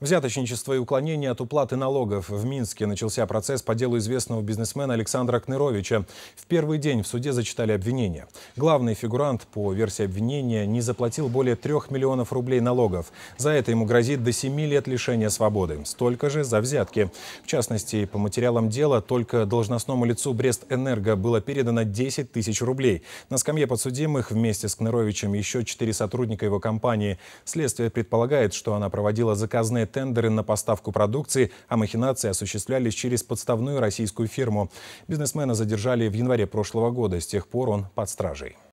Взяточничество и уклонение от уплаты налогов. В Минске начался процесс по делу известного бизнесмена Александра Кныровича. В первый день в суде зачитали обвинения. Главный фигурант, по версии обвинения, не заплатил более трех миллионов рублей налогов. За это ему грозит до семи лет лишения свободы. Столько же за взятки. В частности, по материалам дела только должностному лицу Брест-Энерго было передано 10 тысяч рублей. На скамье подсудимых вместе с Кныровичем еще четыре сотрудника его компании. Следствие предполагает, что она проводила заказные тендеры на поставку продукции, а махинации осуществлялись через подставную российскую фирму. Бизнесмена задержали в январе прошлого года. С тех пор он под стражей.